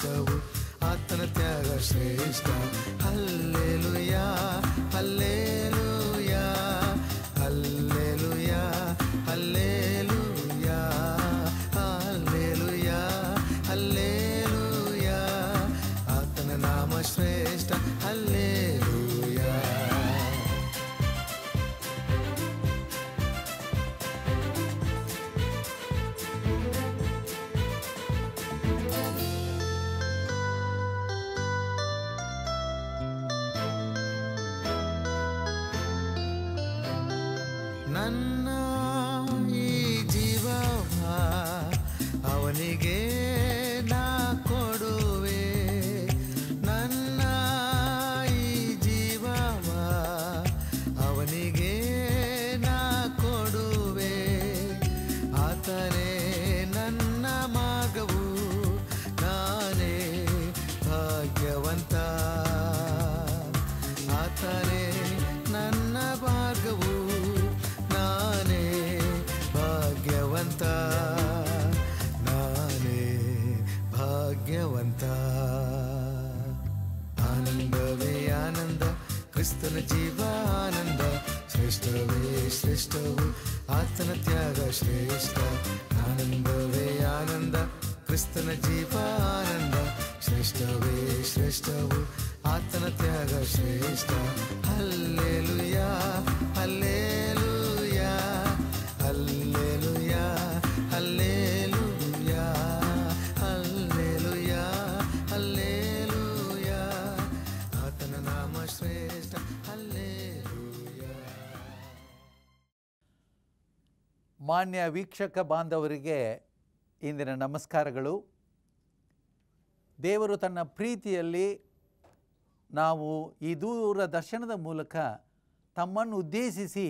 sister أن ಆತನ ತ್ಯಾಗ ಶ್ರೇಷ್ಠ ಆನಂದವೇ ಆನಂದ ಕ್ರಿಸ್ತನ ಜೀವ ಆನಂದ ಶ್ರೇಷ್ಠವೇ ಶ್ರೇಷ್ಠವು ಆತನ ತ್ಯಾಗ ಶ್ರೇಷ್ಠ ಅಲ್ಲೇಲುಯಾ ಅಲ್ಲೇ ಮಾನ್ಯ ವೀಕ್ಷಕ ಬಾಂಧವರಿಗೆ ಇಂದಿನ ನಮಸ್ಕಾರಗಳು ದೇವರು ತನ್ನ ಪ್ರೀತಿಯಲ್ಲಿ ನಾವು ಈ ದೂರ ದರ್ಶನದ ಮೂಲಕ ತಮ್ಮನ್ನು ಉದ್ದೇಶಿಸಿ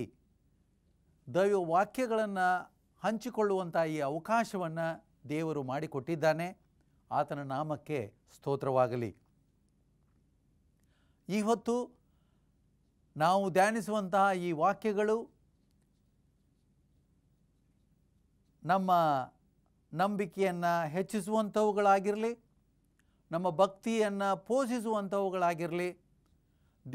ದೈವ ವಾಕ್ಯಗಳನ್ನು ಹಂಚಿಕೊಳ್ಳುವಂಥ ಈ ಅವಕಾಶವನ್ನು ದೇವರು ಮಾಡಿಕೊಟ್ಟಿದ್ದಾನೆ ಆತನ ನಾಮಕ್ಕೆ ಸ್ತೋತ್ರವಾಗಲಿ ಈ ಹೊತ್ತು ನಾವು ಧ್ಯಾನಿಸುವಂತಹ ಈ ವಾಕ್ಯಗಳು ನಮ್ಮ ನಂಬಿಕೆಯನ್ನು ಹೆಚ್ಚಿಸುವಂಥವುಗಳಾಗಿರಲಿ ನಮ್ಮ ಭಕ್ತಿಯನ್ನು ಪೋಷಿಸುವಂಥವುಗಳಾಗಿರಲಿ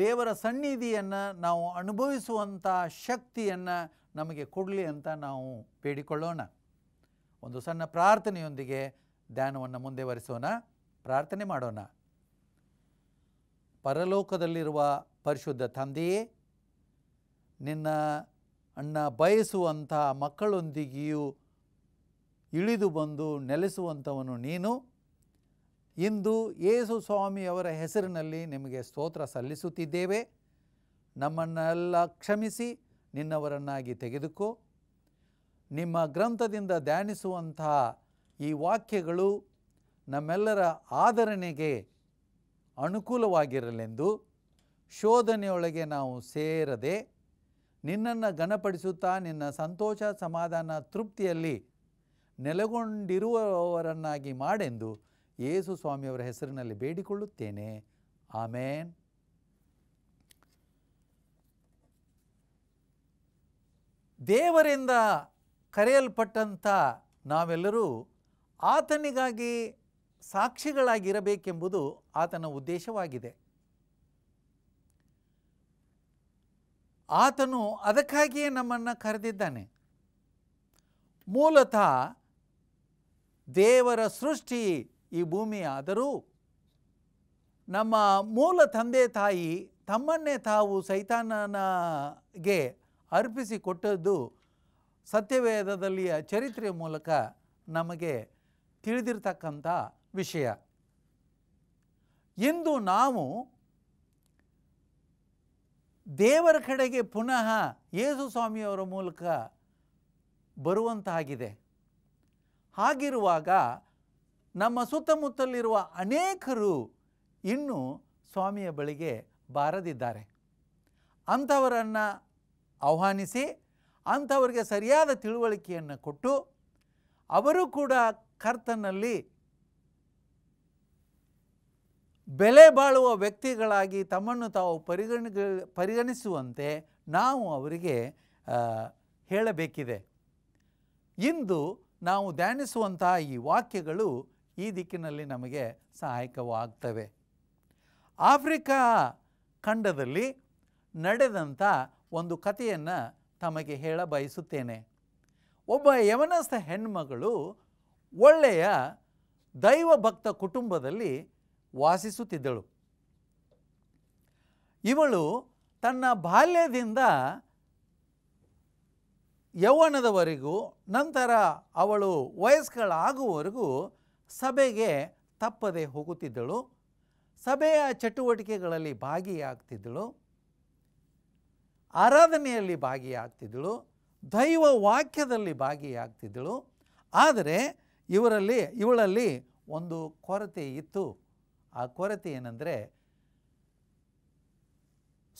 ದೇವರ ಸನ್ನಿಧಿಯನ್ನು ನಾವು ಅನುಭವಿಸುವಂಥ ಶಕ್ತಿಯನ್ನು ನಮಗೆ ಕೊಡಲಿ ಅಂತ ನಾವು ಬೇಡಿಕೊಳ್ಳೋಣ ಒಂದು ಸಣ್ಣ ಪ್ರಾರ್ಥನೆಯೊಂದಿಗೆ ಧ್ಯಾನವನ್ನು ಮುಂದೆವರಿಸೋಣ ಪ್ರಾರ್ಥನೆ ಮಾಡೋಣ ಪರಲೋಕದಲ್ಲಿರುವ ಪರಿಶುದ್ಧ ತಂದೆಯೇ ನಿನ್ನ ಅಣ್ಣ ಬಯಸುವಂಥ ಮಕ್ಕಳೊಂದಿಗೆಯೂ ಇಳಿದು ಬಂದು ನೆಲೆಸುವಂಥವನು ನೀನು ಇಂದು ಯೇಸು ಸ್ವಾಮಿಯವರ ಹೆಸರಿನಲ್ಲಿ ನಿಮಗೆ ಸ್ತೋತ್ರ ಸಲ್ಲಿಸುತ್ತಿದ್ದೇವೆ ನಮ್ಮನ್ನೆಲ್ಲ ಕ್ಷಮಿಸಿ ನಿನ್ನವರನ್ನಾಗಿ ತೆಗೆದುಕೋ ನಿಮ್ಮ ಗ್ರಂಥದಿಂದ ಧ್ಯಾನಿಸುವಂತಹ ಈ ವಾಕ್ಯಗಳು ನಮ್ಮೆಲ್ಲರ ಆಧರಣೆಗೆ ಅನುಕೂಲವಾಗಿರಲೆಂದು ಶೋಧನೆಯೊಳಗೆ ನಾವು ಸೇರದೆ ನಿನ್ನನ್ನು ಗಣಪಡಿಸುತ್ತಾ ನಿನ್ನ ಸಂತೋಷ ಸಮಾಧಾನ ತೃಪ್ತಿಯಲ್ಲಿ ನೆಲೆಗೊಂಡಿರುವವರನ್ನಾಗಿ ಮಾಡೆಂದು ಯೇಸು ಸ್ವಾಮಿಯವರ ಹೆಸರಿನಲ್ಲಿ ಬೇಡಿಕೊಳ್ಳುತ್ತೇನೆ ಆಮೇನ್ ದೇವರಿಂದ ಕರೆಯಲ್ಪಟ್ಟಂಥ ನಾವೆಲ್ಲರೂ ಆತನಿಗಾಗಿ ಸಾಕ್ಷಿಗಳಾಗಿರಬೇಕೆಂಬುದು ಆತನ ಉದ್ದೇಶವಾಗಿದೆ ಆತನು ಅದಕ್ಕಾಗಿಯೇ ನಮ್ಮನ್ನು ಕರೆದಿದ್ದಾನೆ ಮೂಲತಃ ದೇವರ ಸೃಷ್ಟಿ ಈ ಭೂಮಿಯಾದರೂ ನಮ್ಮ ಮೂಲ ತಂದೆ ತಾಯಿ ತಮ್ಮನ್ನೇ ತಾವು ಸೈತಾನನಾಗೆ ಅರ್ಪಿಸಿಕೊಟ್ಟದ್ದು ಸತ್ಯವೇದದಲ್ಲಿಯ ಚರಿತ್ರೆಯ ಮೂಲಕ ನಮಗೆ ತಿಳಿದಿರ್ತಕ್ಕಂಥ ವಿಷಯ ಇಂದು ನಾವು ದೇವರ ಕಡೆಗೆ ಪುನಃ ಯೇಸು ಸ್ವಾಮಿಯವರ ಮೂಲಕ ಬರುವಂತಾಗಿದೆ ಹಾಗಿರುವಾಗ ನಮ್ಮ ಸುತ್ತಮುತ್ತಲಿರುವ ಅನೇಕರು ಇನ್ನೂ ಸ್ವಾಮಿಯ ಬಳಿಗೆ ಬಾರದಿದ್ದಾರೆ ಅಂಥವರನ್ನು ಆಹ್ವಾನಿಸಿ ಅಂಥವರಿಗೆ ಸರಿಯಾದ ತಿಳುವಳಿಕೆಯನ್ನು ಕೊಟ್ಟು ಅವರು ಕೂಡ ಕರ್ತನಲ್ಲಿ ಬೆಲೆ ಬಾಳುವ ವ್ಯಕ್ತಿಗಳಾಗಿ ತಮ್ಮನ್ನು ತಾವು ಪರಿಗಣ ಪರಿಗಣಿಸುವಂತೆ ನಾವು ಅವರಿಗೆ ಹೇಳಬೇಕಿದೆ ಇಂದು ನಾವು ಧ್ಯಾನಿಸುವಂತಹ ಈ ವಾಕ್ಯಗಳು ಈ ದಿಕ್ಕಿನಲ್ಲಿ ನಮಗೆ ಸಹಾಯಕವಾಗ್ತವೆ ಆಫ್ರಿಕಾ ಖಂಡದಲ್ಲಿ ನಡೆದಂಥ ಒಂದು ಕಥೆಯನ್ನು ತಮಗೆ ಹೇಳ ಬಯಸುತ್ತೇನೆ ಒಬ್ಬ ಯವನಸ್ಥ ಹೆಣ್ಮಗಳು ಒಳ್ಳೆಯ ದೈವ ಭಕ್ತ ಕುಟುಂಬದಲ್ಲಿ ವಾಸಿಸುತ್ತಿದ್ದಳು ಇವಳು ತನ್ನ ಬಾಲ್ಯದಿಂದ ಯೌವನದವರೆಗೂ ನಂತರ ಅವಳು ವಯಸ್ಕಳಾಗುವವರೆಗೂ ಸಭೆಗೆ ತಪ್ಪದೆ ಹೋಗುತ್ತಿದ್ದಳು ಸಭೆಯ ಚಟುವಟಿಕೆಗಳಲ್ಲಿ ಭಾಗಿಯಾಗ್ತಿದ್ದಳು ಆರಾಧನೆಯಲ್ಲಿ ಭಾಗಿಯಾಗ್ತಿದ್ದಳು ದೈವ ವಾಕ್ಯದಲ್ಲಿ ಭಾಗಿಯಾಗ್ತಿದ್ದಳು ಆದರೆ ಇವರಲ್ಲಿ ಇವಳಲ್ಲಿ ಒಂದು ಕೊರತೆ ಇತ್ತು ಆ ಕೊರತೆ ಏನಂದರೆ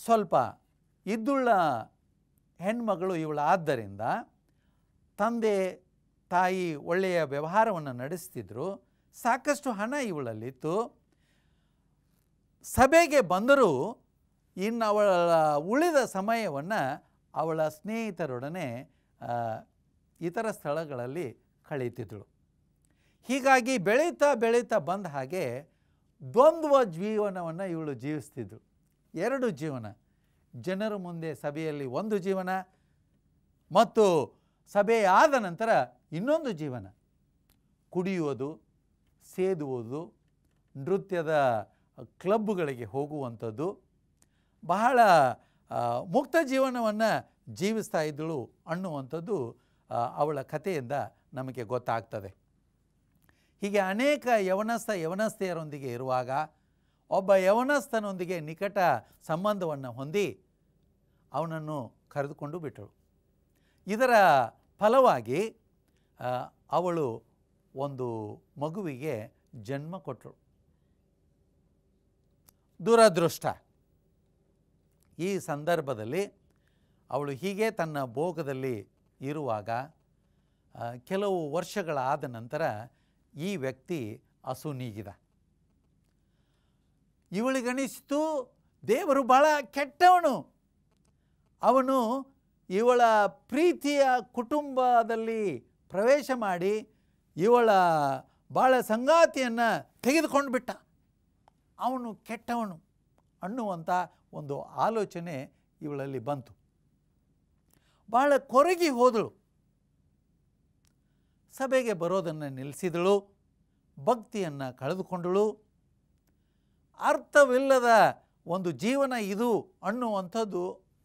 ಸ್ವಲ್ಪ ಇದ್ದುಳ್ಳ ಹೆಣ್ಮಗಳು ಇವಳಾದ್ದರಿಂದ ತಂದೆ ತಾಯಿ ಒಳ್ಳೆಯ ವ್ಯವಹಾರವನ್ನು ನಡೆಸ್ತಿದ್ರು ಸಾಕಷ್ಟು ಹಣ ಇವಳಲ್ಲಿತ್ತು ಸಭೆಗೆ ಬಂದರೂ ಇನ್ನು ಅವಳ ಉಳಿದ ಸಮಯವನ್ನು ಅವಳ ಸ್ನೇಹಿತರೊಡನೆ ಇತರ ಸ್ಥಳಗಳಲ್ಲಿ ಕಳೀತಿದ್ದಳು ಹೀಗಾಗಿ ಬೆಳೀತಾ ಬೆಳೀತಾ ಬಂದ ಹಾಗೆ ದ್ವಂದ್ವ ಜೀವನವನ್ನು ಇವಳು ಜೀವಿಸ್ತಿದ್ರು ಎರಡು ಜೀವನ ಜನರ ಮುಂದೆ ಸಭೆಯಲ್ಲಿ ಒಂದು ಜೀವನ ಮತ್ತು ಸಭೆಯಾದ ನಂತರ ಇನ್ನೊಂದು ಜೀವನ ಕುಡಿಯುವುದು ಸೇದುವುದು ನೃತ್ಯದ ಕ್ಲಬ್ಗಳಿಗೆ ಹೋಗುವಂಥದ್ದು ಬಹಳ ಮುಕ್ತ ಜೀವನವನ್ನು ಜೀವಿಸ್ತಾ ಇದ್ದಳು ಅನ್ನುವಂಥದ್ದು ಅವಳ ಕಥೆಯಿಂದ ನಮಗೆ ಗೊತ್ತಾಗ್ತದೆ ಹೀಗೆ ಅನೇಕ ಯವನಸ್ಥ ಯವನಸ್ಥೆಯರೊಂದಿಗೆ ಇರುವಾಗ ಒಬ್ಬ ಯವನಸ್ಥನೊಂದಿಗೆ ನಿಕಟ ಸಂಬಂಧವನ್ನು ಹೊಂದಿ ಅವನನ್ನು ಕರೆದುಕೊಂಡು ಬಿಟ್ಟಳು ಇದರ ಫಲವಾಗಿ ಅವಳು ಒಂದು ಮಗುವಿಗೆ ಜನ್ಮ ಕೊಟ್ಟಳು ದುರದೃಷ್ಟ ಈ ಸಂದರ್ಭದಲ್ಲಿ ಅವಳು ಹೀಗೆ ತನ್ನ ಭೋಗದಲ್ಲಿ ಇರುವಾಗ ಕೆಲವು ವರ್ಷಗಳಾದ ನಂತರ ಈ ವ್ಯಕ್ತಿ ಹಸು ನೀಗಿದ ಇವಳಿಗಣಿಸಿತು ದೇವರು ಬಹಳ ಕೆಟ್ಟವನು ಅವನು ಇವಳ ಪ್ರೀತಿಯ ಕುಟುಂಬದಲ್ಲಿ ಪ್ರವೇಶ ಮಾಡಿ ಇವಳ ಭಾಳ ಸಂಗಾತಿಯನ್ನು ತೆಗೆದುಕೊಂಡು ಬಿಟ್ಟ ಅವನು ಕೆಟ್ಟವನು ಅನ್ನುವಂಥ ಒಂದು ಆಲೋಚನೆ ಇವಳಲ್ಲಿ ಬಂತು ಬಹಳ ಕೊರಗಿ ಹೋದಳು ಸಭೆಗೆ ಬರೋದನ್ನು ನಿಲ್ಲಿಸಿದಳು ಭಕ್ತಿಯನ್ನು ಕಳೆದುಕೊಂಡಳು ಅರ್ಥವಿಲ್ಲದ ಒಂದು ಜೀವನ ಇದು ಅನ್ನುವಂಥದ್ದು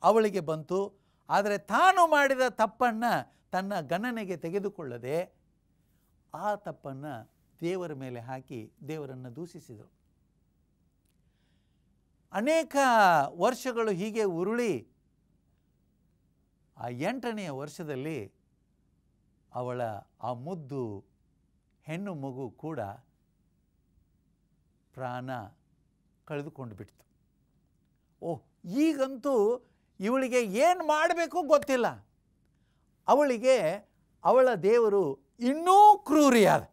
ಅವಳಿಗೆ ಬಂತು ಆದರೆ ತಾನು ಮಾಡಿದ ತಪ್ಪನ್ನು ತನ್ನ ಗಣನೆಗೆ ತೆಗೆದುಕೊಳ್ಳದೆ ಆ ತಪ್ಪನ್ನು ದೇವರ ಮೇಲೆ ಹಾಕಿ ದೇವರನ್ನು ದೂಷಿಸಿದರು ಅನೇಕ ವರ್ಷಗಳು ಹೀಗೆ ಉರುಳಿ ಆ ಎಂಟನೆಯ ವರ್ಷದಲ್ಲಿ ಅವಳ ಆ ಮುದ್ದು ಹೆಣ್ಣು ಮಗು ಕೂಡ ಪ್ರಾಣ ಕಳೆದುಕೊಂಡು ಬಿಡ್ತು ಓ, ಈಗಂತೂ ಇವಳಿಗೆ ಏನು ಮಾಡಬೇಕು ಗೊತ್ತಿಲ್ಲ ಅವಳಿಗೆ ಅವಳ ದೇವರು ಇನ್ನೂ ಕ್ರೂರಿಯಾದ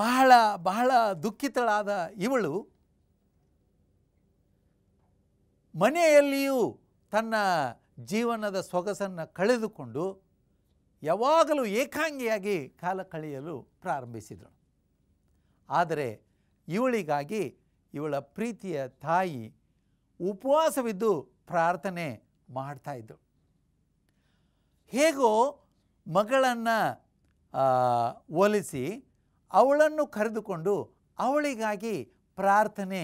ಬಹಳ ಬಹಳ ದುಃಖಿತಳಾದ ಇವಳು ಮನೆಯಲ್ಲಿಯೂ ತನ್ನ ಜೀವನದ ಸೊಗಸನ್ನು ಕಳೆದುಕೊಂಡು ಯಾವಾಗಲೂ ಏಕಾಂಗಿಯಾಗಿ ಕಾಲ ಕಳೆಯಲು ಪ್ರಾರಂಭಿಸಿದರು ಆದರೆ ಇವಳಿಗಾಗಿ ಇವಳ ಪ್ರೀತಿಯ ತಾಯಿ ಉಪವಾಸವಿದ್ದು ಪ್ರಾರ್ಥನೆ ಮಾಡ್ತಾಯಿದ್ರು ಹೇಗೋ ಮಗಳನ್ನು ಒಲಿಸಿ ಅವಳನ್ನು ಕರೆದುಕೊಂಡು ಅವಳಿಗಾಗಿ ಪ್ರಾರ್ಥನೆ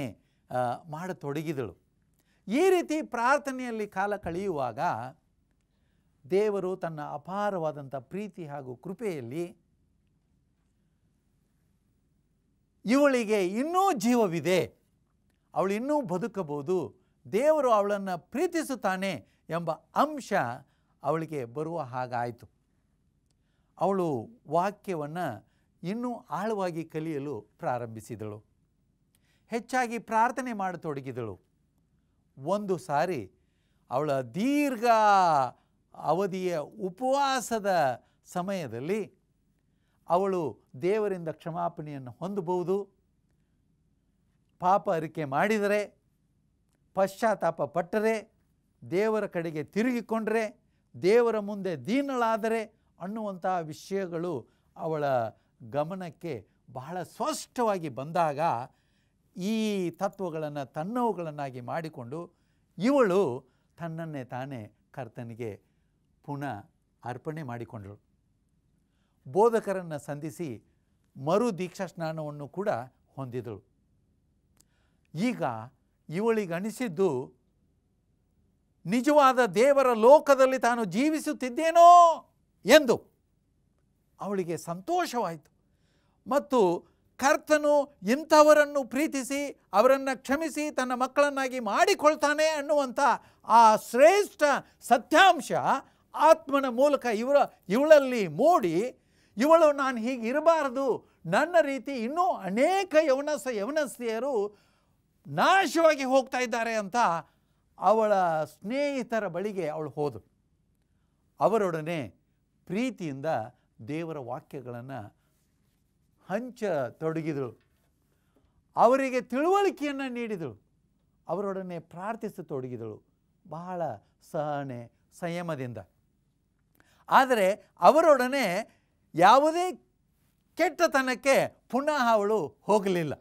ಮಾಡತೊಡಗಿದಳು ಈ ರೀತಿ ಪ್ರಾರ್ಥನೆಯಲ್ಲಿ ಕಾಲ ಕಳೆಯುವಾಗ ದೇವರು ತನ್ನ ಅಪಾರವಾದಂಥ ಪ್ರೀತಿ ಹಾಗೂ ಕೃಪೆಯಲ್ಲಿ ಇವಳಿಗೆ ಇನ್ನೂ ಜೀವವಿದೆ ಅವಳು ಇನ್ನೂ ಬದುಕಬಹುದು ದೇವರು ಅವಳನ್ನು ಪ್ರೀತಿಸುತ್ತಾನೆ ಎಂಬ ಅಂಶ ಅವಳಿಗೆ ಬರುವ ಹಾಗಾಯಿತು ಅವಳು ವಾಕ್ಯವನ್ನು ಇನ್ನೂ ಆಳವಾಗಿ ಕಲಿಯಲು ಪ್ರಾರಂಭಿಸಿದಳು ಹೆಚ್ಚಾಗಿ ಪ್ರಾರ್ಥನೆ ಮಾಡತೊಡಗಿದಳು ಒಂದು ಸಾರಿ ಅವಳ ದೀರ್ಘ ಅವಧಿಯ ಉಪವಾಸದ ಸಮಯದಲ್ಲಿ ಅವಳು ದೇವರಿಂದ ಕ್ಷಮಾಪಣೆಯನ್ನು ಹೊಂದಬಹುದು ಪಾಪ ಅರಿಕೆ ಮಾಡಿದರೆ ಪಶ್ಚಾತ್ತಾಪ ಪಟ್ಟರೆ ದೇವರ ಕಡೆಗೆ ತಿರುಗಿಕೊಂಡರೆ ದೇವರ ಮುಂದೆ ದೀನಳಾದರೆ ಅನ್ನುವಂತಹ ವಿಷಯಗಳು ಅವಳ ಗಮನಕ್ಕೆ ಬಹಳ ಸ್ಪಷ್ಟವಾಗಿ ಬಂದಾಗ ಈ ತತ್ವಗಳನ್ನು ತನ್ನವುಗಳನ್ನಾಗಿ ಮಾಡಿಕೊಂಡು ಇವಳು ತನ್ನನ್ನೇ ತಾನೇ ಕರ್ತನಿಗೆ ಪುನಃ ಅರ್ಪಣೆ ಮಾಡಿಕೊಂಡರು ಬೋಧಕರನ್ನು ಸಂಧಿಸಿ ಮರು ದೀಕ್ಷಾ ಸ್ನಾನವನ್ನು ಕೂಡ ಹೊಂದಿದಳು ಈಗ ಇವಳಿಗಣಿಸಿದ್ದು ನಿಜವಾದ ದೇವರ ಲೋಕದಲ್ಲಿ ತಾನು ಜೀವಿಸುತ್ತಿದ್ದೇನೋ ಎಂದು ಅವಳಿಗೆ ಸಂತೋಷವಾಯಿತು ಮತ್ತು ಕರ್ತನು ಇಂಥವರನ್ನು ಪ್ರೀತಿಸಿ ಅವರನ್ನು ಕ್ಷಮಿಸಿ ತನ್ನ ಮಕ್ಕಳನ್ನಾಗಿ ಮಾಡಿಕೊಳ್ತಾನೆ ಅನ್ನುವಂಥ ಆ ಶ್ರೇಷ್ಠ ಸತ್ಯಾಂಶ ಆತ್ಮನ ಮೂಲಕ ಇವರ ಇವಳಲ್ಲಿ ಮೂಡಿ ಇವಳು ನಾನು ಹೀಗೆ ಇರಬಾರದು ನನ್ನ ರೀತಿ ಇನ್ನೂ ಅನೇಕ ಯವನಸ ಯವನಸ್ತಿಯರು ನಾಶವಾಗಿ ಹೋಗ್ತಾ ಇದ್ದಾರೆ ಅಂತ ಅವಳ ಸ್ನೇಹಿತರ ಬಳಿಗೆ ಅವಳು ಹೋದಳು ಅವರೊಡನೆ ಪ್ರೀತಿಯಿಂದ ದೇವರ ವಾಕ್ಯಗಳನ್ನು ಹಂಚ ತೊಡಗಿದಳು ಅವರಿಗೆ ತಿಳುವಳಿಕೆಯನ್ನು ನೀಡಿದಳು ಅವರೊಡನೆ ಪ್ರಾರ್ಥಿಸತೊಡಗಿದಳು ಬಹಳ ಸಹನೆ ಸಂಯಮದಿಂದ ಆದರೆ ಅವರೊಡನೆ ಯಾವುದೇ ಕೆಟ್ಟತನಕ್ಕೆ ಪುನಃ ಅವಳು ಹೋಗಲಿಲ್ಲ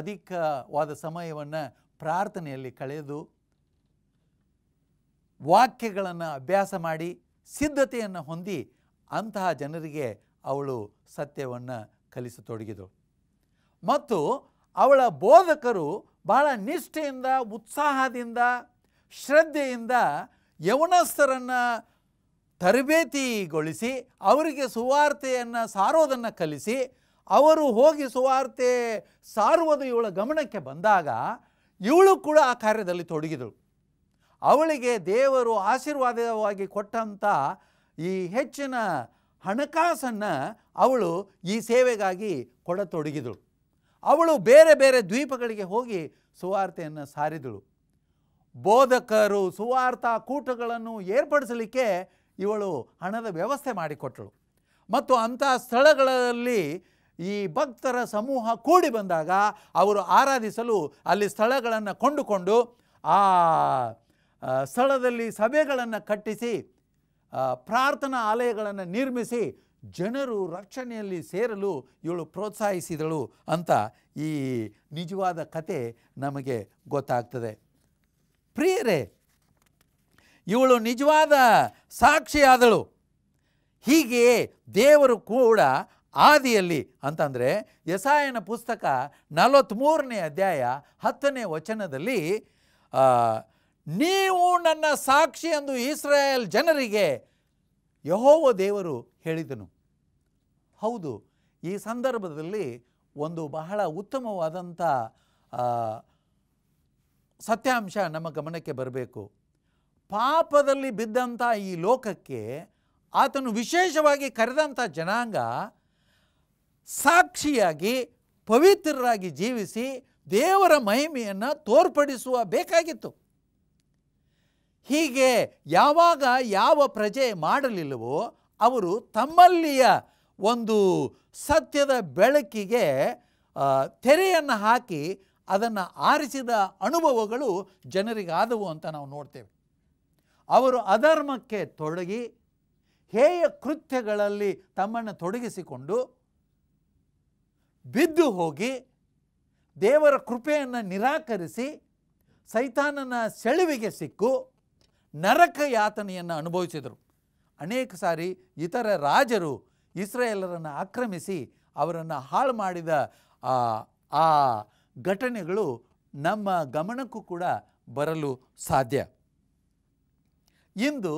ಅಧಿಕವಾದ ಸಮಯವನ್ನು ಪ್ರಾರ್ಥನೆಯಲ್ಲಿ ಕಳೆದು ವಾಕ್ಯಗಳನ್ನು ಅಭ್ಯಾಸ ಮಾಡಿ ಸಿದ್ಧತೆಯನ್ನು ಹೊಂದಿ ಅಂತಹ ಜನರಿಗೆ ಅವಳು ಸತ್ಯವನ್ನು ಕಲಿಸತೊಡಗಿದಳು ಮತ್ತು ಅವಳ ಬೋಧಕರು ಬಹಳ ನಿಷ್ಠೆಯಿಂದ ಉತ್ಸಾಹದಿಂದ ಶ್ರದ್ಧೆಯಿಂದ ಯವನಸ್ಥರನ್ನು ತರಬೇತಿಗೊಳಿಸಿ ಅವರಿಗೆ ಸುವಾರ್ತೆಯನ್ನು ಸಾರೋದನ್ನು ಕಲಿಸಿ ಅವರು ಹೋಗಿ ಸುವಾರ್ತೆ ಸಾರುವುದು ಇವಳ ಗಮನಕ್ಕೆ ಬಂದಾಗ ಇವಳು ಕೂಡ ಆ ಕಾರ್ಯದಲ್ಲಿ ತೊಡಗಿದಳು ಅವಳಿಗೆ ದೇವರು ಆಶೀರ್ವಾದವಾಗಿ ಕೊಟ್ಟಂಥ ಈ ಹೆಚ್ಚಿನ ಹಣಕಾಸನ್ನು ಅವಳು ಈ ಸೇವೆಗಾಗಿ ಕೊಡತೊಡಗಿದಳು ಅವಳು ಬೇರೆ ಬೇರೆ ದ್ವೀಪಗಳಿಗೆ ಹೋಗಿ ಸುವಾರ್ತೆಯನ್ನು ಸಾರಿದಳು ಬೋಧಕರು ಸುವಾರ್ತಾ ಕೂಟಗಳನ್ನು ಏರ್ಪಡಿಸಲಿಕ್ಕೆ ಇವಳು ಹಣದ ವ್ಯವಸ್ಥೆ ಮಾಡಿಕೊಟ್ಟಳು ಮತ್ತು ಅಂಥ ಸ್ಥಳಗಳಲ್ಲಿ ಈ ಭಕ್ತರ ಸಮೂಹ ಕೂಡಿ ಬಂದಾಗ ಅವರು ಆರಾಧಿಸಲು ಅಲ್ಲಿ ಸ್ಥಳಗಳನ್ನು ಕೊಂಡುಕೊಂಡು ಆ ಸ್ಥಳದಲ್ಲಿ ಸಭೆಗಳನ್ನು ಕಟ್ಟಿಸಿ ಪ್ರಾರ್ಥನಾ ಆಲಯಗಳನ್ನು ನಿರ್ಮಿಸಿ ಜನರು ರಕ್ಷಣೆಯಲ್ಲಿ ಸೇರಲು ಇವಳು ಪ್ರೋತ್ಸಾಹಿಸಿದಳು ಅಂತ ಈ ನಿಜವಾದ ಕತೆ ನಮಗೆ ಗೊತ್ತಾಗ್ತದೆ ಪ್ರಿಯರೇ ಇವಳು ನಿಜವಾದ ಸಾಕ್ಷಿಯಾದಳು ಹೀಗೆ ದೇವರು ಕೂಡ ಆದಿಯಲ್ಲಿ ಅಂತಂದರೆ ಯಸಾಯನ ಪುಸ್ತಕ ನಲವತ್ತ್ಮೂರನೇ ಅಧ್ಯಾಯ ಹತ್ತನೇ ವಚನದಲ್ಲಿ ನೀವು ನನ್ನ ಸಾಕ್ಷಿ ಎಂದು ಇಸ್ರಾಯೇಲ್ ಜನರಿಗೆ ಯಹೋವ ದೇವರು ಹೇಳಿದನು ಹೌದು ಈ ಸಂದರ್ಭದಲ್ಲಿ ಒಂದು ಬಹಳ ಉತ್ತಮವಾದಂಥ ಸತ್ಯಾಂಶ ನಮ್ಮ ಗಮನಕ್ಕೆ ಬರಬೇಕು ಪಾಪದಲ್ಲಿ ಬಿದ್ದಂಥ ಈ ಲೋಕಕ್ಕೆ ಆತನು ವಿಶೇಷವಾಗಿ ಕರೆದಂಥ ಜನಾಂಗ ಸಾಕ್ಷಿಯಾಗಿ ಪವಿತ್ರರಾಗಿ ಜೀವಿಸಿ ದೇವರ ಮಹಿಮೆಯನ್ನು ತೋರ್ಪಡಿಸುವ ಬೇಕಾಗಿತ್ತು ಹೀಗೆ ಯಾವಾಗ ಯಾವ ಪ್ರಜೆ ಮಾಡಲಿಲ್ಲವೋ ಅವರು ತಮ್ಮಲ್ಲಿಯ ಒಂದು ಸತ್ಯದ ಬೆಳಕಿಗೆ ತೆರೆಯನ್ನು ಹಾಕಿ ಅದನ್ನು ಆರಿಸಿದ ಅನುಭವಗಳು ಜನರಿಗಾದವು ಅಂತ ನಾವು ನೋಡ್ತೇವೆ ಅವರು ಅಧರ್ಮಕ್ಕೆ ತೊಡಗಿ ಹೇಯ ಕೃತ್ಯಗಳಲ್ಲಿ ತಮ್ಮನ್ನು ತೊಡಗಿಸಿಕೊಂಡು ಬಿದ್ದು ಹೋಗಿ ದೇವರ ಕೃಪೆಯನ್ನು ನಿರಾಕರಿಸಿ ಸೈತಾನನ ಸೆಳುವಿಗೆ ಸಿಕ್ಕು ನರಕ ಯಾತನೆಯನ್ನು ಅನುಭವಿಸಿದರು ಅನೇಕ ಸಾರಿ ಇತರ ರಾಜರು ಇಸ್ರೇಲರನ್ನು ಆಕ್ರಮಿಸಿ ಅವರನ್ನು ಹಾಳು ಮಾಡಿದ ಆ ಘಟನೆಗಳು ನಮ್ಮ ಗಮನಕ್ಕೂ ಕೂಡ ಬರಲು ಸಾಧ್ಯ ಇಂದು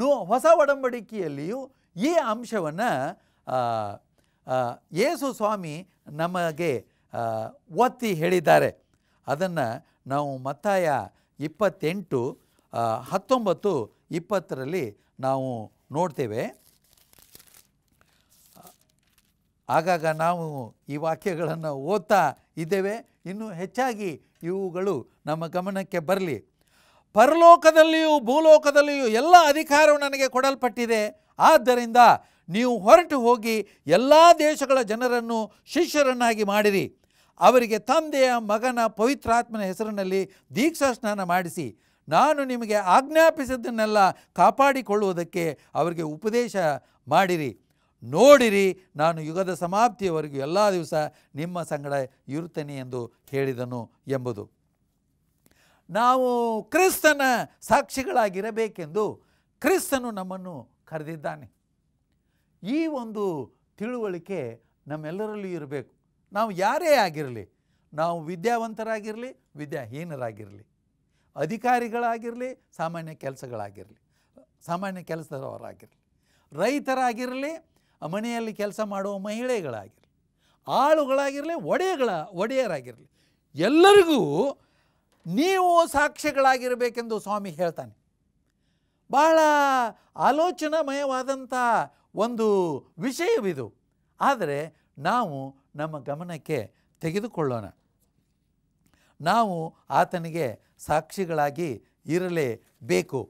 ನೋ ಹೊಸ ಒಡಂಬಡಿಕೆಯಲ್ಲಿಯೂ ಈ ಅಂಶವನ್ನು ಯೇಸು ಸ್ವಾಮಿ ನಮಗೆ ಒತ್ತಿ ಹೇಳಿದ್ದಾರೆ ಅದನ್ನು ನಾವು ಮತ್ತಾಯ ಇಪ್ಪತ್ತೆಂಟು ಹತ್ತೊಂಬತ್ತು ಇಪ್ಪತ್ತರಲ್ಲಿ ನಾವು ನೋಡ್ತೇವೆ ಆಗಾಗ ನಾವು ಈ ವಾಕ್ಯಗಳನ್ನು ಓದ್ತಾ ಇದ್ದೇವೆ ಇನ್ನೂ ಹೆಚ್ಚಾಗಿ ಇವುಗಳು ನಮ್ಮ ಗಮನಕ್ಕೆ ಬರಲಿ ಪರಲೋಕದಲ್ಲಿಯೂ ಭೂಲೋಕದಲ್ಲಿಯೂ ಎಲ್ಲ ಅಧಿಕಾರವು ನನಗೆ ಕೊಡಲ್ಪಟ್ಟಿದೆ ಆದ್ದರಿಂದ ನೀವು ಹೊರಟು ಹೋಗಿ ಎಲ್ಲ ದೇಶಗಳ ಜನರನ್ನು ಶಿಷ್ಯರನ್ನಾಗಿ ಮಾಡಿರಿ ಅವರಿಗೆ ತಂದೆಯ ಮಗನ ಪವಿತ್ರಾತ್ಮನ ಹೆಸರಿನಲ್ಲಿ ದೀಕ್ಷಾ ಸ್ನಾನ ಮಾಡಿಸಿ ನಾನು ನಿಮಗೆ ಆಜ್ಞಾಪಿಸಿದ್ದನ್ನೆಲ್ಲ ಕಾಪಾಡಿಕೊಳ್ಳುವುದಕ್ಕೆ ಅವರಿಗೆ ಉಪದೇಶ ಮಾಡಿರಿ ನೋಡಿರಿ ನಾನು ಯುಗದ ಸಮಾಪ್ತಿಯವರೆಗೂ ಎಲ್ಲ ದಿವಸ ನಿಮ್ಮ ಸಂಗಡ ಇರುತ್ತೇನೆ ಎಂದು ಹೇಳಿದನು ಎಂಬುದು ನಾವು ಕ್ರಿಸ್ತನ ಸಾಕ್ಷಿಗಳಾಗಿರಬೇಕೆಂದು ಕ್ರಿಸ್ತನು ನಮ್ಮನ್ನು ಕರೆದಿದ್ದಾನೆ ಈ ಒಂದು ತಿಳುವಳಿಕೆ ನಮ್ಮೆಲ್ಲರಲ್ಲೂ ಇರಬೇಕು ನಾವು ಯಾರೇ ಆಗಿರಲಿ ನಾವು ವಿದ್ಯಾವಂತರಾಗಿರಲಿ ವಿದ್ಯಾಹೀನರಾಗಿರಲಿ ಅಧಿಕಾರಿಗಳಾಗಿರಲಿ ಸಾಮಾನ್ಯ ಕೆಲಸಗಳಾಗಿರಲಿ ಸಾಮಾನ್ಯ ಕೆಲಸದವರಾಗಿರಲಿ ರೈತರಾಗಿರಲಿ ಮನೆಯಲ್ಲಿ ಕೆಲಸ ಮಾಡುವ ಮಹಿಳೆಗಳಾಗಿರಲಿ ಆಳುಗಳಾಗಿರಲಿ ಒಡೆಯಗಳ ಒಡೆಯರಾಗಿರಲಿ ಎಲ್ಲರಿಗೂ ನೀವು ಸಾಕ್ಷಿಗಳಾಗಿರಬೇಕೆಂದು ಸ್ವಾಮಿ ಹೇಳ್ತಾನೆ ಬಹಳ ಆಲೋಚನಾಮಯವಾದಂಥ ಒಂದು ವಿಷಯವಿದು ಆದರೆ ನಾವು ನಮ್ಮ ಗಮನಕ್ಕೆ ತೆಗೆದುಕೊಳ್ಳೋಣ ನಾವು ಆತನಿಗೆ ಸಾಕ್ಷಿಗಳಾಗಿ ಇರಲೇಬೇಕು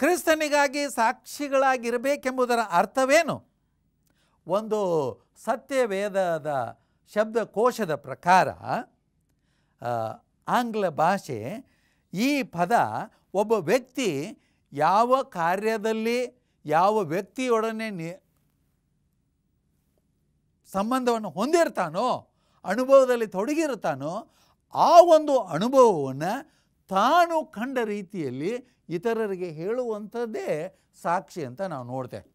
ಕ್ರಿಸ್ತನಿಗಾಗಿ ಸಾಕ್ಷಿಗಳಾಗಿರಬೇಕೆಂಬುದರ ಅರ್ಥವೇನು ಒಂದು ಸತ್ಯವೇದದ ಶಬ್ದಕೋಶದ ಪ್ರಕಾರ ಆಂಗ್ಲ ಭಾಷೆ ಈ ಪದ ಒಬ್ಬ ವ್ಯಕ್ತಿ ಯಾವ ಕಾರ್ಯದಲ್ಲಿ ಯಾವ ವ್ಯಕ್ತಿಯೊಡನೆ ನಿ ಸಂಬಂಧವನ್ನು ಹೊಂದಿರ್ತಾನೋ ಅನುಭವದಲ್ಲಿ ತೊಡಗಿರ್ತಾನೋ ಆ ಒಂದು ಅನುಭವವನ್ನು ತಾನು ಕಂಡ ರೀತಿಯಲ್ಲಿ ಇತರರಿಗೆ ಹೇಳುವಂಥದ್ದೇ ಸಾಕ್ಷಿ ಅಂತ ನಾವು ನೋಡ್ತೇವೆ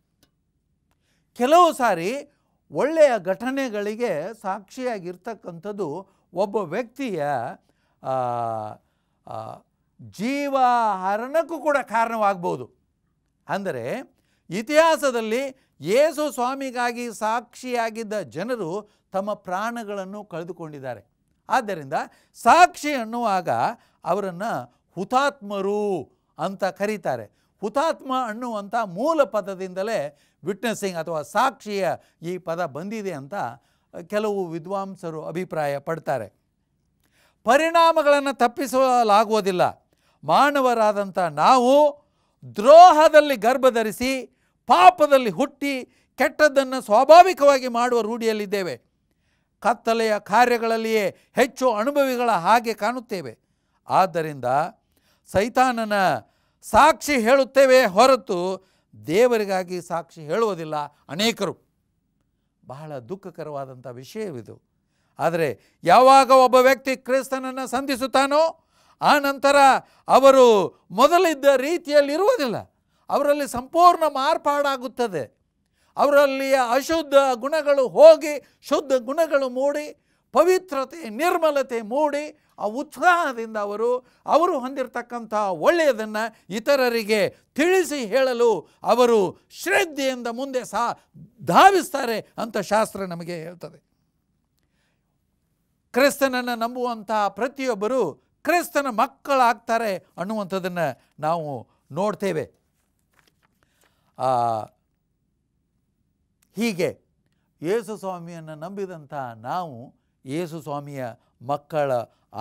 ಕೆಲವು ಸಾರಿ ಒಳ್ಳೆಯ ಘಟನೆಗಳಿಗೆ ಸಾಕ್ಷಿಯಾಗಿರ್ತಕ್ಕಂಥದ್ದು ಒಬ್ಬ ವ್ಯಕ್ತಿಯ ಜೀವ ಕೂಡ ಕಾರಣವಾಗ್ಬೋದು ಅಂದರೆ ಇತಿಹಾಸದಲ್ಲಿ ಯೇಸು ಸ್ವಾಮಿಗಾಗಿ ಸಾಕ್ಷಿಯಾಗಿದ್ದ ಜನರು ತಮ್ಮ ಪ್ರಾಣಗಳನ್ನು ಕಳೆದುಕೊಂಡಿದ್ದಾರೆ ಆದ್ದರಿಂದ ಸಾಕ್ಷಿ ಅನ್ನುವಾಗ ಅವರನ್ನು ಹುತಾತ್ಮರು ಅಂತ ಕರೀತಾರೆ ಹುತಾತ್ಮ ಅನ್ನುವಂಥ ಮೂಲ ಪದದಿಂದಲೇ ವಿಟ್ನೆಸ್ಸಿಂಗ್ ಅಥವಾ ಸಾಕ್ಷಿಯ ಈ ಪದ ಬಂದಿದೆ ಅಂತ ಕೆಲವು ವಿದ್ವಾಂಸರು ಅಭಿಪ್ರಾಯ ಪಡ್ತಾರೆ ಪರಿಣಾಮಗಳನ್ನು ತಪ್ಪಿಸಲಾಗುವುದಿಲ್ಲ ಮಾನವರಾದಂಥ ನಾವು ದ್ರೋಹದಲ್ಲಿ ಗರ್ಭಧರಿಸಿ ಪಾಪದಲ್ಲಿ ಹುಟ್ಟಿ ಕೆಟ್ಟದ್ದನ್ನು ಸ್ವಾಭಾವಿಕವಾಗಿ ಮಾಡುವ ರೂಢಿಯಲ್ಲಿದ್ದೇವೆ ಕತ್ತಲೆಯ ಕಾರ್ಯಗಳಲ್ಲಿಯೇ ಹೆಚ್ಚು ಅನುಭವಿಗಳ ಹಾಗೆ ಕಾಣುತ್ತೇವೆ ಆದ್ದರಿಂದ ಸೈತಾನನ ಸಾಕ್ಷಿ ಹೇಳುತ್ತೇವೆ ಹೊರತು ದೇವರಿಗಾಗಿ ಸಾಕ್ಷಿ ಹೇಳುವುದಿಲ್ಲ ಅನೇಕರು ಬಹಳ ದುಃಖಕರವಾದಂಥ ವಿಷಯವಿದು ಆದರೆ ಯಾವಾಗ ಒಬ್ಬ ವ್ಯಕ್ತಿ ಕ್ರಿಸ್ತನನ್ನು ಸಂಧಿಸುತ್ತಾನೋ ಆ ನಂತರ ಅವರು ಮೊದಲಿದ್ದ ರೀತಿಯಲ್ಲಿರುವುದಿಲ್ಲ ಅವರಲ್ಲಿ ಸಂಪೂರ್ಣ ಮಾರ್ಪಾಡಾಗುತ್ತದೆ ಅವರಲ್ಲಿಯ ಅಶುದ್ಧ ಗುಣಗಳು ಹೋಗಿ ಶುದ್ಧ ಗುಣಗಳು ಮೂಡಿ ಪವಿತ್ರತೆ ನಿರ್ಮಲತೆ ಮೂಡಿ ಆ ಉತ್ಸಾಹದಿಂದ ಅವರು ಅವರು ಹೊಂದಿರತಕ್ಕಂಥ ಒಳ್ಳೆಯದನ್ನು ಇತರರಿಗೆ ತಿಳಿಸಿ ಹೇಳಲು ಅವರು ಶ್ರದ್ಧೆಯಿಂದ ಮುಂದೆ ಸಹ ಧಾವಿಸ್ತಾರೆ ಅಂತ ಶಾಸ್ತ್ರ ನಮಗೆ ಹೇಳ್ತದೆ ಕ್ರಿಸ್ತನನ್ನು ನಂಬುವಂತಹ ಪ್ರತಿಯೊಬ್ಬರು ಕ್ರಿಸ್ತನ ಮಕ್ಕಳಾಗ್ತಾರೆ ಅನ್ನುವಂಥದ್ದನ್ನು ನಾವು ನೋಡ್ತೇವೆ ಹೀಗೆ ಯೇಸು ಸ್ವಾಮಿಯನ್ನು ನಂಬಿದಂಥ ನಾವು ಯೇಸು ಸ್ವಾಮಿಯ ಮಕ್ಕಳ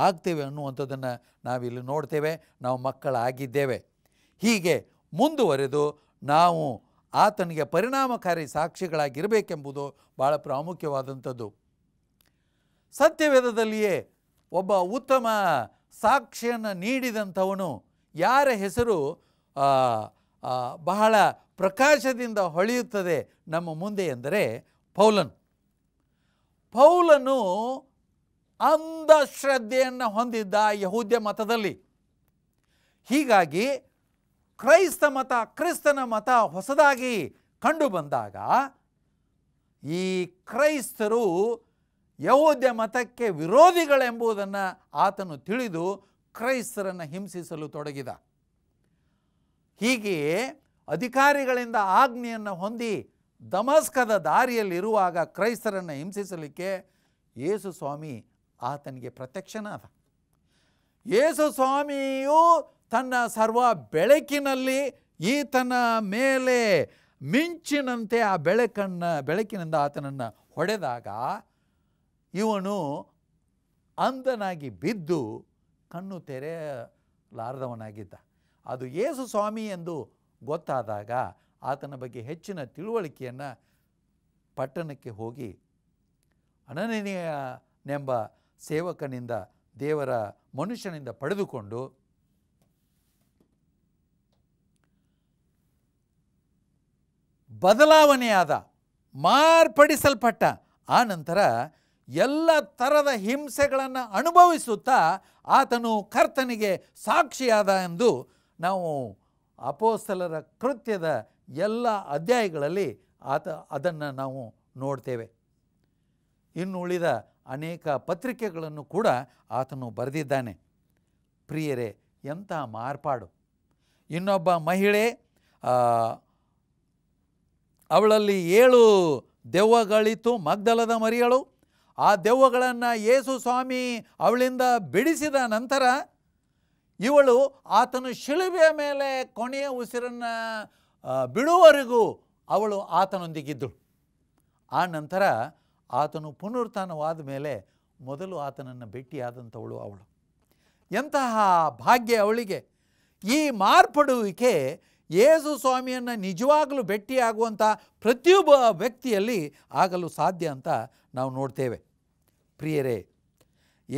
ಆಗ್ತೇವೆ ಅನ್ನುವಂಥದ್ದನ್ನು ನಾವಿಲ್ಲಿ ನೋಡ್ತೇವೆ ನಾವು ಮಕ್ಕಳಾಗಿದ್ದೇವೆ ಹೀಗೆ ಮುಂದುವರೆದು ನಾವು ಆತನಿಗೆ ಪರಿಣಾಮಕಾರಿ ಸಾಕ್ಷಿಗಳಾಗಿರಬೇಕೆಂಬುದು ಭಾಳ ಪ್ರಾಮುಖ್ಯವಾದಂಥದ್ದು ಸತ್ಯವೇದದಲ್ಲಿಯೇ ಒಬ್ಬ ಉತ್ತಮ ಸಾಕ್ಷಿಯನ್ನು ನೀಡಿದಂಥವನು ಯಾರ ಹೆಸರು ಬಹಳ ಪ್ರಕಾಶದಿಂದ ಹೊಳೆಯುತ್ತದೆ ನಮ್ಮ ಮುಂದೆ ಎಂದರೆ ಪೌಲನ್ ಪೌಲನು ಅಂಧಶ್ರದ್ಧೆಯನ್ನು ಹೊಂದಿದ್ದ ಯಹೂದ್ಯ ಮತದಲ್ಲಿ ಹೀಗಾಗಿ ಕ್ರೈಸ್ತ ಮತ ಕ್ರಿಸ್ತನ ಮತ ಹೊಸದಾಗಿ ಕಂಡುಬಂದಾಗ ಈ ಕ್ರೈಸ್ತರು ಯಹೋದ್ಯ ಮತಕ್ಕೆ ವಿರೋಧಿಗಳೆಂಬುದನ್ನು ಆತನು ತಿಳಿದು ಕ್ರೈಸ್ತರನ್ನು ಹಿಂಸಿಸಲು ತೊಡಗಿದ ಹೀಗೆಯೇ ಅಧಿಕಾರಿಗಳಿಂದ ಆಜ್ಞೆಯನ್ನು ಹೊಂದಿ ದಮಸ್ಕದ ದಾರಿಯಲ್ಲಿರುವಾಗ ಕ್ರೈಸ್ತರನ್ನು ಹಿಂಸಿಸಲಿಕ್ಕೆ ಯೇಸು ಸ್ವಾಮಿ ಆತನಿಗೆ ಪ್ರತ್ಯಕ್ಷನಾದ ಯೇಸು ಸ್ವಾಮಿಯು ತನ್ನ ಸರ್ವ ಬೆಳಕಿನಲ್ಲಿ ಈತನ ಮೇಲೆ ಮಿಂಚಿನಂತೆ ಆ ಬೆಳಕನ್ನು ಬೆಳಕಿನಿಂದ ಆತನನ್ನು ಹೊಡೆದಾಗ ಇವನು ಅಂಧನಾಗಿ ಬಿದ್ದು ಕಣ್ಣು ತೆರೆಯಲಾರದವನಾಗಿದ್ದ ಅದು ಯೇಸು ಸ್ವಾಮಿ ಎಂದು ಗೊತ್ತಾದಾಗ ಆತನ ಬಗ್ಗೆ ಹೆಚ್ಚಿನ ತಿಳುವಳಿಕೆಯನ್ನು ಪಟ್ಟಣಕ್ಕೆ ಹೋಗಿ ನೆಂಬ ಸೇವಕನಿಂದ ದೇವರ ಮನುಷ್ಯನಿಂದ ಪಡೆದುಕೊಂಡು ಬದಲಾವಣೆಯಾದ ಮಾರ್ಪಡಿಸಲ್ಪಟ್ಟ ಆ ನಂತರ ಎಲ್ಲ ಥರದ ಹಿಂಸೆಗಳನ್ನು ಅನುಭವಿಸುತ್ತಾ ಆತನು ಕರ್ತನಿಗೆ ಸಾಕ್ಷಿಯಾದ ಎಂದು ನಾವು ಅಪೋಸ್ತಲರ ಕೃತ್ಯದ ಎಲ್ಲ ಅಧ್ಯಾಯಗಳಲ್ಲಿ ಆತ ಅದನ್ನು ನಾವು ನೋಡ್ತೇವೆ ಇನ್ನು ಉಳಿದ ಅನೇಕ ಪತ್ರಿಕೆಗಳನ್ನು ಕೂಡ ಆತನು ಬರೆದಿದ್ದಾನೆ ಪ್ರಿಯರೇ ಎಂಥ ಮಾರ್ಪಾಡು ಇನ್ನೊಬ್ಬ ಮಹಿಳೆ ಅವಳಲ್ಲಿ ಏಳು ದೆವ್ವಗಳಿತ್ತು ಮಗ್ದಲದ ಮರಿಗಳು ಆ ದೆವ್ವಗಳನ್ನು ಯೇಸು ಸ್ವಾಮಿ ಅವಳಿಂದ ಬಿಡಿಸಿದ ನಂತರ ಇವಳು ಆತನು ಶಿಲುಬೆಯ ಮೇಲೆ ಕೊನೆಯ ಉಸಿರನ್ನು ಬಿಡುವವರೆಗೂ ಅವಳು ಆತನೊಂದಿಗಿದ್ದಳು ಆ ನಂತರ ಆತನು ಪುನರುತ್ಥಾನವಾದ ಮೇಲೆ ಮೊದಲು ಆತನನ್ನು ಭೇಟಿಯಾದಂಥವಳು ಅವಳು ಎಂತಹ ಭಾಗ್ಯ ಅವಳಿಗೆ ಈ ಮಾರ್ಪಡುವಿಕೆ ಯೇಸು ಸ್ವಾಮಿಯನ್ನು ನಿಜವಾಗಲೂ ಭೇಟಿಯಾಗುವಂಥ ಪ್ರತಿಯೊಬ್ಬ ವ್ಯಕ್ತಿಯಲ್ಲಿ ಆಗಲು ಸಾಧ್ಯ ಅಂತ ನಾವು ನೋಡ್ತೇವೆ ಪ್ರಿಯರೇ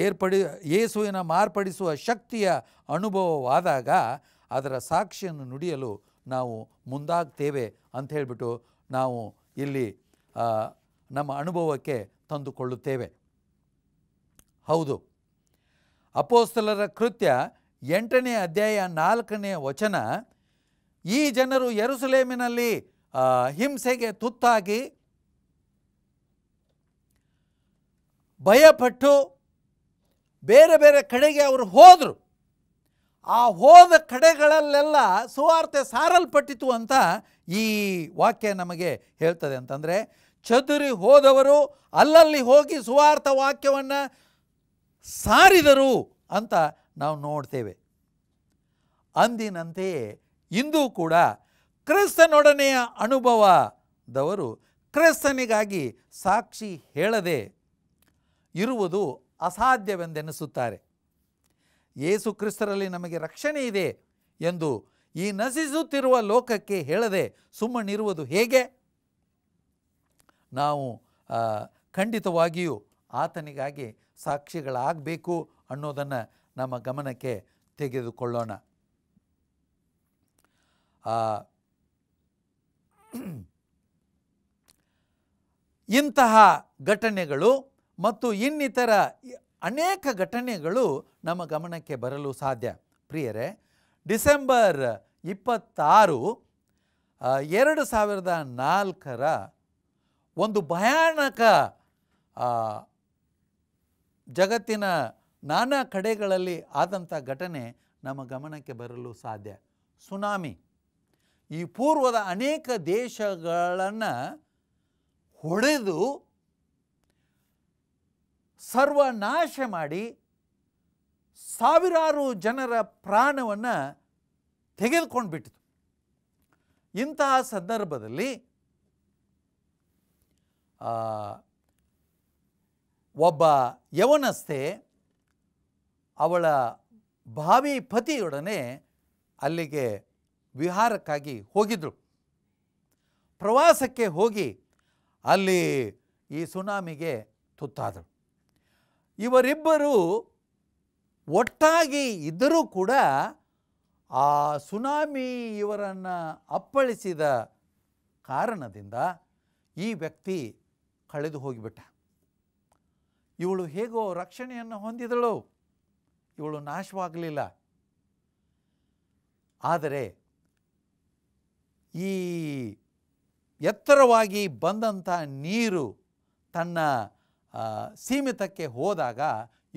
ಏರ್ಪಡಿ ಯೇಸುವಿನ ಮಾರ್ಪಡಿಸುವ ಶಕ್ತಿಯ ಅನುಭವವಾದಾಗ ಅದರ ಸಾಕ್ಷಿಯನ್ನು ನುಡಿಯಲು ನಾವು ಮುಂದಾಗ್ತೇವೆ ಅಂತ ನಾವು ಇಲ್ಲಿ ನಮ್ಮ ಅನುಭವಕ್ಕೆ ತಂದುಕೊಳ್ಳುತ್ತೇವೆ ಹೌದು ಅಪೋಸ್ತಲರ ಕೃತ್ಯ ಎಂಟನೇ ಅಧ್ಯಾಯ ನಾಲ್ಕನೇ ವಚನ ಈ ಜನರು ಯರುಸಲೇಮಿನಲ್ಲಿ ಹಿಂಸೆಗೆ ತುತ್ತಾಗಿ ಭಯಪಟ್ಟು ಬೇರೆ ಬೇರೆ ಕಡೆಗೆ ಅವರು ಹೋದರು ಆ ಹೋದ ಕಡೆಗಳಲ್ಲೆಲ್ಲ ಸುವಾರ್ತೆ ಸಾರಲ್ಪಟ್ಟಿತು ಅಂತ ಈ ವಾಕ್ಯ ನಮಗೆ ಹೇಳ್ತದೆ ಅಂತಂದರೆ ಚದುರಿ ಹೋದವರು ಅಲ್ಲಲ್ಲಿ ಹೋಗಿ ಸುವಾರ್ಥ ವಾಕ್ಯವನ್ನು ಸಾರಿದರು ಅಂತ ನಾವು ನೋಡ್ತೇವೆ ಅಂದಿನಂತೆಯೇ ಇಂದೂ ಕೂಡ ಕ್ರಿಸ್ತನೊಡನೆಯ ಅನುಭವದವರು ಕ್ರಿಸ್ತನಿಗಾಗಿ ಸಾಕ್ಷಿ ಹೇಳದೆ ಇರುವುದು ಅಸಾಧ್ಯವೆಂದೆನಿಸುತ್ತಾರೆ ಏಸು ಕ್ರಿಸ್ತರಲ್ಲಿ ನಮಗೆ ರಕ್ಷಣೆ ಇದೆ ಎಂದು ಈ ನಶಿಸುತ್ತಿರುವ ಲೋಕಕ್ಕೆ ಹೇಳದೆ ಸುಮ್ಮನಿರುವುದು ಹೇಗೆ ನಾವು ಖಂಡಿತವಾಗಿಯೂ ಆತನಿಗಾಗಿ ಸಾಕ್ಷಿಗಳಾಗಬೇಕು ಅನ್ನೋದನ್ನು ನಮ್ಮ ಗಮನಕ್ಕೆ ತೆಗೆದುಕೊಳ್ಳೋಣ ಇಂತಹ ಘಟನೆಗಳು ಮತ್ತು ಇನ್ನಿತರ ಅನೇಕ ಘಟನೆಗಳು ನಮ್ಮ ಗಮನಕ್ಕೆ ಬರಲು ಸಾಧ್ಯ ಪ್ರಿಯರೇ ಡಿಸೆಂಬರ್ ಇಪ್ಪತ್ತಾರು ಎರಡು ಸಾವಿರದ ನಾಲ್ಕರ ಒಂದು ಭಯಾನಕ ಜಗತ್ತಿನ ನಾನಾ ಕಡೆಗಳಲ್ಲಿ ಆದಂಥ ಘಟನೆ ನಮ್ಮ ಗಮನಕ್ಕೆ ಬರಲು ಸಾಧ್ಯ ಸುನಾಮಿ ಈ ಪೂರ್ವದ ಅನೇಕ ದೇಶಗಳನ್ನು ಹೊಡೆದು ಸರ್ವನಾಶ ಮಾಡಿ ಸಾವಿರಾರು ಜನರ ಪ್ರಾಣವನ್ನು ತೆಗೆದುಕೊಂಡು ಬಿಟ್ಟಿತು ಇಂತಹ ಸಂದರ್ಭದಲ್ಲಿ ಒಬ್ಬ ಯವನಸ್ಥೆ ಅವಳ ಭಾವಿ ಪತಿಯೊಡನೆ ಅಲ್ಲಿಗೆ ವಿಹಾರಕ್ಕಾಗಿ ಹೋಗಿದ್ದರು ಪ್ರವಾಸಕ್ಕೆ ಹೋಗಿ ಅಲ್ಲಿ ಈ ಸುನಾಮಿಗೆ ತುತ್ತಾದರು ಇವರಿಬ್ಬರು ಒಟ್ಟಾಗಿ ಇದ್ದರೂ ಕೂಡ ಆ ಸುನಾಮಿ ಇವರನ್ನು ಅಪ್ಪಳಿಸಿದ ಕಾರಣದಿಂದ ಈ ವ್ಯಕ್ತಿ ಕಳೆದು ಹೋಗಿಬಿಟ್ಟ ಇವಳು ಹೇಗೋ ರಕ್ಷಣೆಯನ್ನು ಹೊಂದಿದಳು ಇವಳು ನಾಶವಾಗಲಿಲ್ಲ ಆದರೆ ಈ ಎತ್ತರವಾಗಿ ಬಂದಂಥ ನೀರು ತನ್ನ ಸೀಮಿತಕ್ಕೆ ಹೋದಾಗ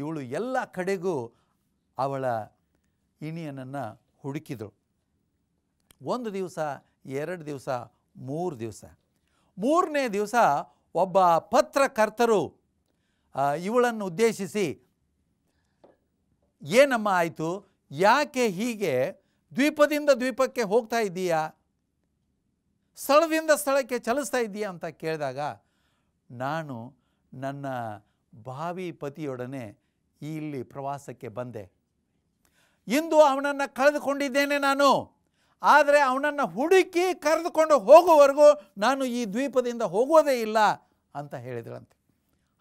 ಇವಳು ಎಲ್ಲ ಕಡೆಗೂ ಅವಳ ಇಣಿಯನನ್ನು ಹುಡುಕಿದಳು ಒಂದು ದಿವಸ ಎರಡು ದಿವಸ ಮೂರು ದಿವಸ ಮೂರನೇ ದಿವಸ ಒಬ್ಬ ಪತ್ರಕರ್ತರು ಇವಳನ್ನು ಉದ್ದೇಶಿಸಿ ಏನಮ್ಮ ಆಯಿತು ಯಾಕೆ ಹೀಗೆ ದ್ವೀಪದಿಂದ ದ್ವೀಪಕ್ಕೆ ಹೋಗ್ತಾ ಇದ್ದೀಯಾ ಸ್ಥಳದಿಂದ ಸ್ಥಳಕ್ಕೆ ಚಲಿಸ್ತಾ ಇದ್ದೀಯಾ ಅಂತ ಕೇಳಿದಾಗ ನಾನು ನನ್ನ ಭಾವಿ ಪತಿಯೊಡನೆ ಇಲ್ಲಿ ಪ್ರವಾಸಕ್ಕೆ ಬಂದೆ ಇಂದು ಅವನನ್ನು ಕಳೆದುಕೊಂಡಿದ್ದೇನೆ ನಾನು ಆದರೆ ಅವನನ್ನು ಹುಡುಕಿ ಕರೆದುಕೊಂಡು ಹೋಗುವವರೆಗೂ ನಾನು ಈ ದ್ವೀಪದಿಂದ ಹೋಗೋದೇ ಇಲ್ಲ ಅಂತ ಹೇಳಿದ್ರಂತೆ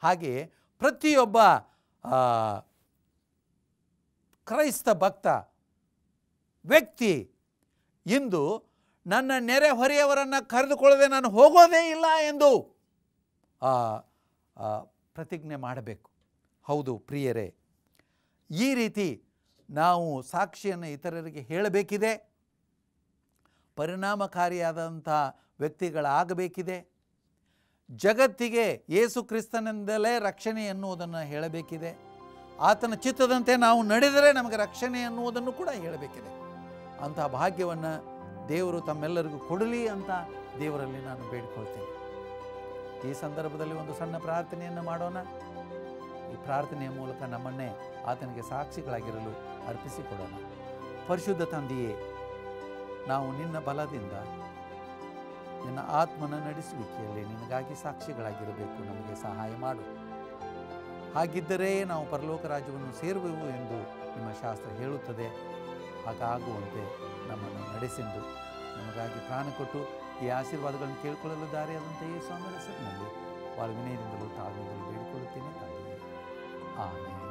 ಹಾಗೆಯೇ ಪ್ರತಿಯೊಬ್ಬ ಕ್ರೈಸ್ತ ಭಕ್ತ ವ್ಯಕ್ತಿ ಇಂದು ನನ್ನ ನೆರೆಹೊರೆಯವರನ್ನು ಕರೆದುಕೊಳ್ಳದೆ ನಾನು ಹೋಗೋದೇ ಇಲ್ಲ ಎಂದು ಪ್ರತಿಜ್ಞೆ ಮಾಡಬೇಕು ಹೌದು ಪ್ರಿಯರೇ ಈ ರೀತಿ ನಾವು ಸಾಕ್ಷಿಯನ್ನು ಇತರರಿಗೆ ಹೇಳಬೇಕಿದೆ ಪರಿಣಾಮಕಾರಿಯಾದಂಥ ವ್ಯಕ್ತಿಗಳಾಗಬೇಕಿದೆ ಜಗತ್ತಿಗೆ ಯೇಸು ಕ್ರಿಸ್ತನಿಂದಲೇ ರಕ್ಷಣೆ ಎನ್ನುವುದನ್ನು ಹೇಳಬೇಕಿದೆ ಆತನ ಚಿತ್ತದಂತೆ ನಾವು ನಡೆದರೆ ನಮಗೆ ರಕ್ಷಣೆ ಎನ್ನುವುದನ್ನು ಕೂಡ ಹೇಳಬೇಕಿದೆ ಅಂತಹ ಭಾಗ್ಯವನ್ನು ದೇವರು ತಮ್ಮೆಲ್ಲರಿಗೂ ಕೊಡಲಿ ಅಂತ ದೇವರಲ್ಲಿ ನಾನು ಬೇಡಿಕೊಳ್ತೇನೆ ಈ ಸಂದರ್ಭದಲ್ಲಿ ಒಂದು ಸಣ್ಣ ಪ್ರಾರ್ಥನೆಯನ್ನು ಮಾಡೋಣ ಈ ಪ್ರಾರ್ಥನೆಯ ಮೂಲಕ ನಮ್ಮನ್ನೇ ಆತನಿಗೆ ಸಾಕ್ಷಿಗಳಾಗಿರಲು ಅರ್ಪಿಸಿಕೊಡೋಣ ಪರಿಶುದ್ಧ ತಂದೆಯೇ ನಾವು ನಿನ್ನ ಬಲದಿಂದ ನಿನ್ನ ಆತ್ಮನ ನಡೆಸುವಿಕೆಯಲ್ಲಿ ನಿನಗಾಗಿ ಸಾಕ್ಷಿಗಳಾಗಿರಬೇಕು ನಮಗೆ ಸಹಾಯ ಮಾಡು ಹಾಗಿದ್ದರೆ ನಾವು ಪರಲೋಕ ರಾಜ್ಯವನ್ನು ಸೇರುವೆವು ಎಂದು ನಿಮ್ಮ ಶಾಸ್ತ್ರ ಹೇಳುತ್ತದೆ ಹಾಗಾಗುವಂತೆ ನಮ್ಮನ್ನು ನಡೆಸಿಂದು ನಮಗಾಗಿ ಪ್ರಾಣ ಕೊಟ್ಟು ಈ ಆಶೀರ್ವಾದಗಳನ್ನು ಕೇಳಿಕೊಳ್ಳಲು ದಾರಿಯಾದಂತೆಯೇ ಸ್ವಾಮಿ ಹೆಸರಿನಲ್ಲಿ ಬಾಳ್ವಿನೆಯಿಂದಲೂ ತಾಳ್ಮೆಯಿಂದಲೂ ಬೇಡಿಕೊಳ್ಳುತ್ತೇನೆ ತಂದೆ ಆಮೇಲೆ